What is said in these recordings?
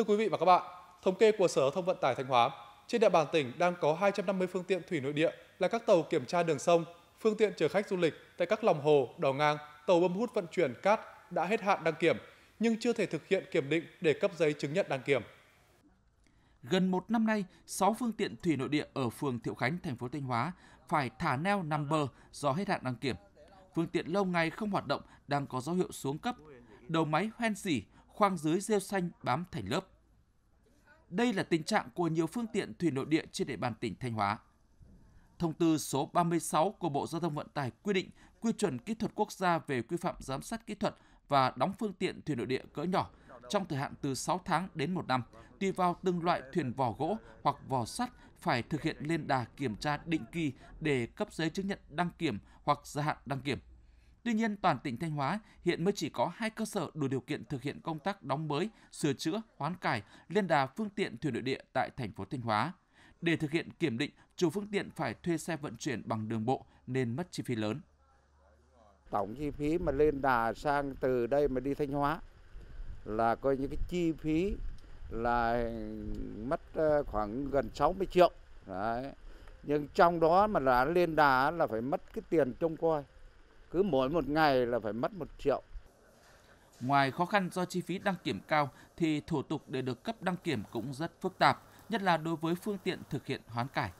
Thưa quý vị và các bạn, thống kê của Sở thông Vận tải Thanh Hóa, trên địa bàn tỉnh đang có 250 phương tiện thủy nội địa là các tàu kiểm tra đường sông, phương tiện chở khách du lịch tại các lòng hồ, đò ngang, tàu bơm hút vận chuyển cát đã hết hạn đăng kiểm nhưng chưa thể thực hiện kiểm định để cấp giấy chứng nhận đăng kiểm. Gần một năm nay, 6 phương tiện thủy nội địa ở phường Thiệu Khánh, thành phố Thanh Hóa phải thả neo nằm bờ do hết hạn đăng kiểm. Phương tiện lâu ngày không hoạt động đang có dấu hiệu xuống cấp. Đầu máy hoen xỉ, khoang dưới rêu xanh bám thành lớp. Đây là tình trạng của nhiều phương tiện thủy nội địa trên địa bàn tỉnh Thanh Hóa. Thông tư số 36 của Bộ Giao thông Vận tải quy định quy chuẩn kỹ thuật quốc gia về quy phạm giám sát kỹ thuật và đóng phương tiện thủy nội địa cỡ nhỏ trong thời hạn từ 6 tháng đến 1 năm, tùy vào từng loại thuyền vỏ gỗ hoặc vỏ sắt phải thực hiện lên đà kiểm tra định kỳ để cấp giấy chứng nhận đăng kiểm hoặc gia hạn đăng kiểm. Tuy nhiên, toàn tỉnh Thanh Hóa hiện mới chỉ có hai cơ sở đủ điều kiện thực hiện công tác đóng mới, sửa chữa, hoán cải, liên đà phương tiện thủy nội địa tại thành phố Thanh Hóa. Để thực hiện kiểm định, chủ phương tiện phải thuê xe vận chuyển bằng đường bộ nên mất chi phí lớn. Tổng chi phí mà lên đà sang từ đây mà đi Thanh Hóa là coi như cái chi phí là mất ờ, khoảng gần 60 triệu. Đấy. Nhưng trong đó mà là lên đà là phải mất cái tiền trông coi cứ mỗi một ngày là phải mất một triệu. Ngoài khó khăn do chi phí đăng kiểm cao thì thủ tục để được cấp đăng kiểm cũng rất phức tạp, nhất là đối với phương tiện thực hiện hoán cải.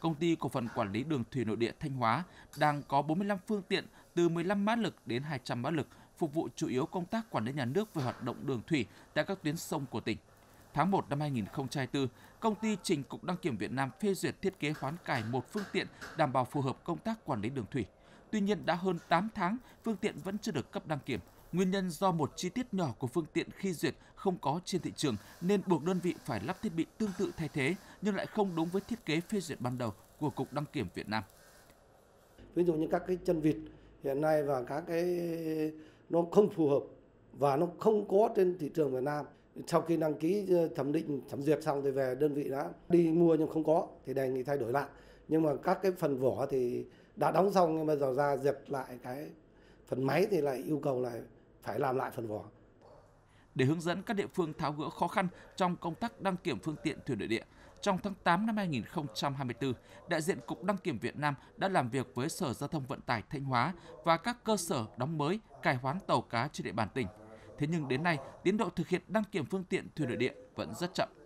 Công ty cổ phần quản lý đường thủy nội địa Thanh Hóa đang có 45 phương tiện từ 15 mã lực đến 200 mã lực phục vụ chủ yếu công tác quản lý nhà nước về hoạt động đường thủy tại các tuyến sông của tỉnh. Tháng 1 năm 2024, công ty trình Cục Đăng kiểm Việt Nam phê duyệt thiết kế hoán cải một phương tiện đảm bảo phù hợp công tác quản lý đường thủy. Tuy nhiên đã hơn 8 tháng, phương tiện vẫn chưa được cấp đăng kiểm. Nguyên nhân do một chi tiết nhỏ của phương tiện khi duyệt không có trên thị trường nên buộc đơn vị phải lắp thiết bị tương tự thay thế nhưng lại không đúng với thiết kế phê duyệt ban đầu của Cục Đăng kiểm Việt Nam. Ví dụ như các cái chân vịt hiện nay và các cái nó không phù hợp và nó không có trên thị trường Việt Nam. Sau khi đăng ký ờ, thẩm định thẩm duyệt xong thì về đơn vị đã đi mua nhưng không có thì đề nghị thay đổi lại. Nhưng mà các cái phần vỏ thì đã đóng xong nhưng mà giờ ra giật lại cái phần máy thì lại yêu cầu là phải làm lại phần vỏ để hướng dẫn các địa phương tháo gỡ khó khăn trong công tác đăng kiểm phương tiện thủy nội địa. Trong tháng 8 năm 2024, đại diện Cục Đăng kiểm Việt Nam đã làm việc với Sở Giao thông Vận tải Thanh Hóa và các cơ sở đóng mới, cải hoán tàu cá trên địa bàn tỉnh. Thế nhưng đến nay, tiến độ thực hiện đăng kiểm phương tiện thủy nội địa vẫn rất chậm.